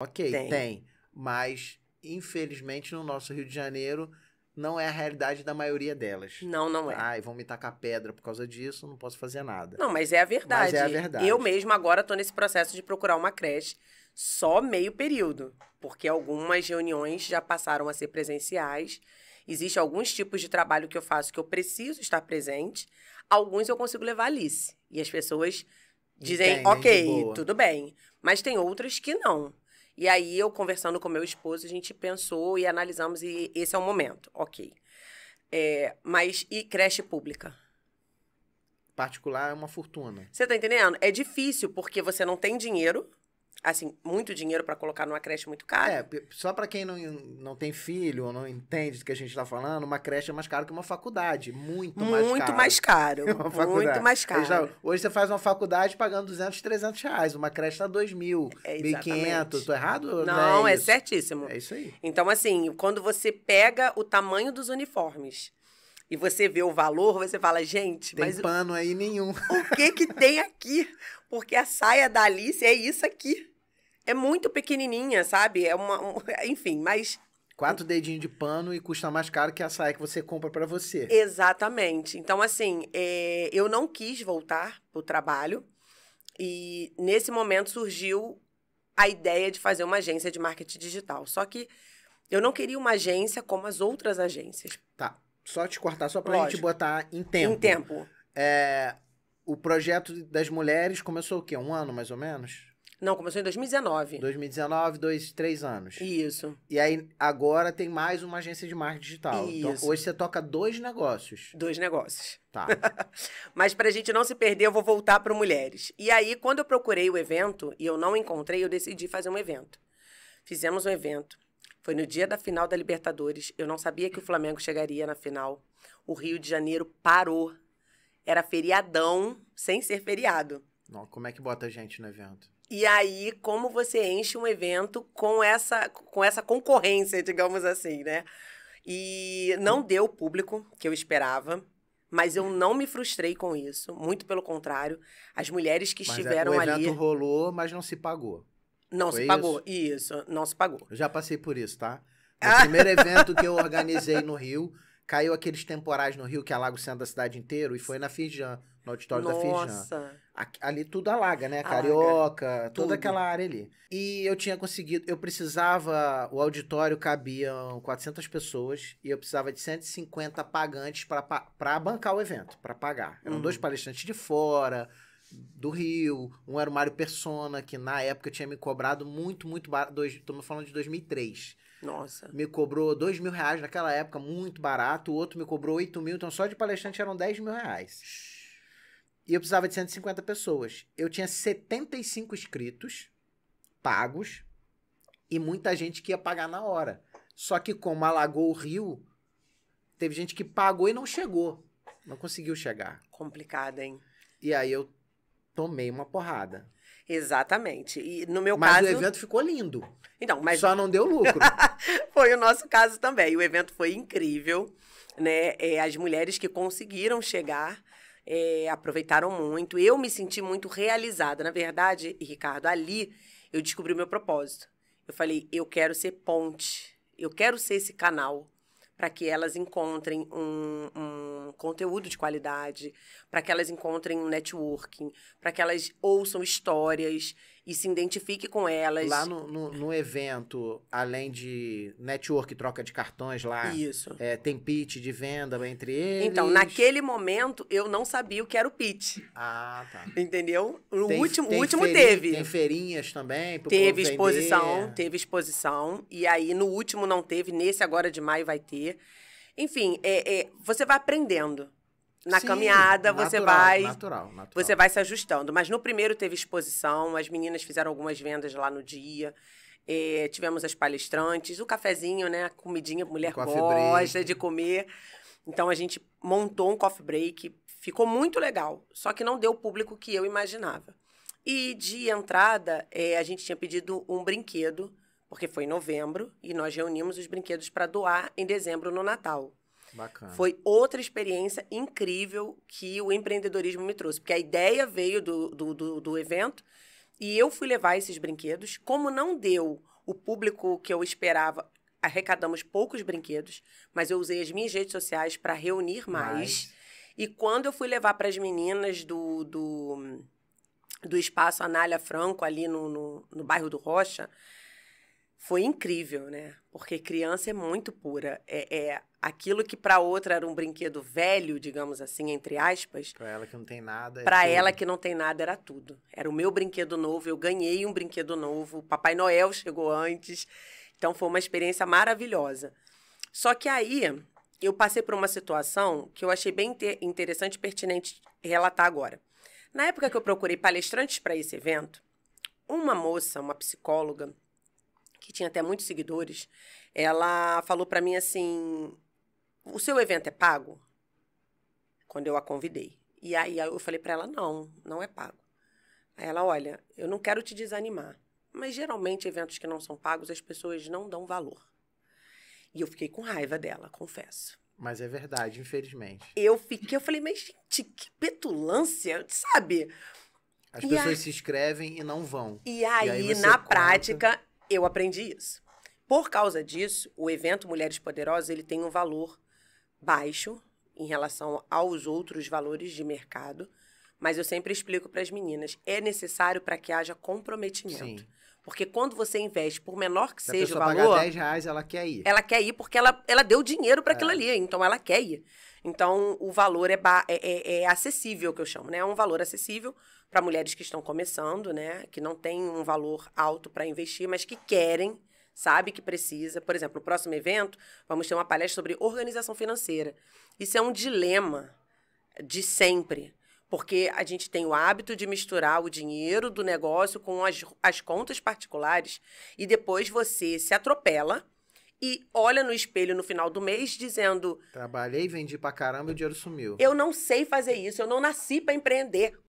Ok, tem. tem. Mas, infelizmente, no nosso Rio de Janeiro, não é a realidade da maioria delas. Não, não é. Ai, vão me tacar pedra por causa disso, não posso fazer nada. Não, mas é a verdade. Mas é a verdade. Eu mesmo agora estou nesse processo de procurar uma creche só meio período, porque algumas reuniões já passaram a ser presenciais. Existem alguns tipos de trabalho que eu faço que eu preciso estar presente. Alguns eu consigo levar Alice. E as pessoas dizem, ok, tudo bem. Mas tem outras que não. E aí eu conversando com meu esposo, a gente pensou e analisamos e esse é o momento, ok. É, mas e creche pública? Particular é uma fortuna. Você tá entendendo? É difícil porque você não tem dinheiro assim, muito dinheiro para colocar numa creche muito cara. É, só para quem não, não tem filho ou não entende do que a gente está falando, uma creche é mais cara que uma faculdade, muito, mais caro. Muito mais caro, muito mais tá, caro. Já, hoje você faz uma faculdade pagando 200, 300 reais, uma creche está 2 mil, é, 1.500, tô errado? Não, não é, é certíssimo. É isso aí. Então, assim, quando você pega o tamanho dos uniformes, e você vê o valor, você fala, gente, tem mas. Tem pano aí nenhum. O que que tem aqui? Porque a saia da Alice é isso aqui é muito pequenininha, sabe? É uma. Um, enfim, mas. Quatro dedinhos de pano e custa mais caro que a saia que você compra para você. Exatamente. Então, assim, é, eu não quis voltar pro trabalho. E nesse momento surgiu a ideia de fazer uma agência de marketing digital. Só que eu não queria uma agência como as outras agências. Tá. Só te cortar, só pra gente botar em tempo. Em tempo. É, o projeto das mulheres começou o quê? Um ano, mais ou menos? Não, começou em 2019. 2019, dois, três anos. Isso. E aí, agora tem mais uma agência de marketing digital. Então, Isso. Então, hoje você toca dois negócios. Dois negócios. Tá. Mas pra gente não se perder, eu vou voltar para Mulheres. E aí, quando eu procurei o evento e eu não encontrei, eu decidi fazer um evento. Fizemos um evento. Foi no dia da final da Libertadores. Eu não sabia que o Flamengo chegaria na final. O Rio de Janeiro parou. Era feriadão, sem ser feriado. Não, como é que bota a gente no evento? E aí, como você enche um evento com essa, com essa concorrência, digamos assim, né? E não deu o público que eu esperava, mas eu não me frustrei com isso. Muito pelo contrário, as mulheres que mas é, estiveram ali. O evento ali, rolou, mas não se pagou. Não Foi se pagou, isso? isso, não se pagou. Eu já passei por isso, tá? O primeiro evento que eu organizei no Rio Caiu aqueles temporais no Rio que alaga o centro da cidade inteiro e foi na Firjan, no auditório Nossa. da Firjan. Ali tudo alaga, né? Carioca, alaga. toda tudo. aquela área ali. E eu tinha conseguido, eu precisava, o auditório cabiam 400 pessoas e eu precisava de 150 pagantes para bancar o evento, para pagar. Eram uhum. dois palestrantes de fora, do Rio, um era o Mário Persona, que na época tinha me cobrado muito, muito barato. Estamos falando de 2003. Nossa. Me cobrou dois mil reais naquela época, muito barato. O outro me cobrou 8 mil, então só de palestrante eram 10 mil reais. E eu precisava de 150 pessoas. Eu tinha 75 inscritos pagos e muita gente que ia pagar na hora. Só que como alagou o rio, teve gente que pagou e não chegou. Não conseguiu chegar. Complicado, hein? E aí eu tomei uma porrada. Exatamente. E no meu mas caso. Mas o evento ficou lindo. Então, mas... Só não deu lucro. foi o nosso caso também. O evento foi incrível. Né? É, as mulheres que conseguiram chegar é, aproveitaram muito. Eu me senti muito realizada. Na verdade, Ricardo, ali eu descobri o meu propósito. Eu falei, eu quero ser ponte, eu quero ser esse canal para que elas encontrem um, um conteúdo de qualidade, para que elas encontrem um networking, para que elas ouçam histórias e se identifique com elas. Lá no, no, no evento, além de network, troca de cartões lá, Isso. É, tem pitch de venda entre eles. Então, naquele momento, eu não sabia o que era o pitch. Ah, tá. Entendeu? O tem, último, tem último feri, teve. Tem feirinhas também? Teve exposição, teve exposição. E aí, no último não teve, nesse agora de maio vai ter. Enfim, é, é, você vai aprendendo. Na Sim, caminhada natural, você vai natural, natural. você vai se ajustando. Mas no primeiro teve exposição, as meninas fizeram algumas vendas lá no dia. Eh, tivemos as palestrantes, o cafezinho, né? A comidinha, a mulher gosta break. de comer. Então a gente montou um coffee break, ficou muito legal. Só que não deu o público que eu imaginava. E de entrada, eh, a gente tinha pedido um brinquedo, porque foi em novembro, e nós reunimos os brinquedos para doar em dezembro no Natal. Bacana. Foi outra experiência incrível que o empreendedorismo me trouxe. Porque a ideia veio do, do, do, do evento e eu fui levar esses brinquedos. Como não deu o público que eu esperava, arrecadamos poucos brinquedos, mas eu usei as minhas redes sociais para reunir mais. Mas... E quando eu fui levar para as meninas do, do, do espaço Anália Franco, ali no, no, no bairro do Rocha, foi incrível, né? Porque criança é muito pura. É, é aquilo que para outra era um brinquedo velho, digamos assim, entre aspas. Para ela que não tem nada. É para ela que não tem nada era tudo. Era o meu brinquedo novo. Eu ganhei um brinquedo novo. Papai Noel chegou antes. Então foi uma experiência maravilhosa. Só que aí eu passei por uma situação que eu achei bem interessante e pertinente relatar agora. Na época que eu procurei palestrantes para esse evento, uma moça, uma psicóloga, que tinha até muitos seguidores, ela falou para mim assim: "O seu evento é pago?" Quando eu a convidei. E aí eu falei para ela: "Não, não é pago." Aí ela: "Olha, eu não quero te desanimar, mas geralmente eventos que não são pagos as pessoas não dão valor." E eu fiquei com raiva dela, confesso. Mas é verdade, infelizmente. Eu fiquei, eu falei, mas gente, que petulância, sabe? As e pessoas aí... se inscrevem e não vão. E aí, e aí na prática, eu aprendi isso. Por causa disso, o evento Mulheres Poderosas ele tem um valor baixo em relação aos outros valores de mercado, mas eu sempre explico para as meninas, é necessário para que haja comprometimento. Sim. Porque quando você investe, por menor que Se seja a o valor. Pagar 10 reais, ela quer ir. Ela quer ir porque ela, ela deu dinheiro para é. aquilo ali, então ela quer ir. Então o valor é, é, é, é, acessível, que eu chamo, né? É um valor acessível para mulheres que estão começando, né? Que não tem um valor alto para investir, mas que querem, sabe que precisa. Por exemplo, no próximo evento, vamos ter uma palestra sobre organização financeira. Isso é um dilema de sempre porque a gente tem o hábito de misturar o dinheiro do negócio com as, as contas particulares e depois você se atropela e olha no espelho no final do mês dizendo: Trabalhei, vendi pra caramba e o dinheiro sumiu. Eu não sei fazer isso, eu não nasci para empreender.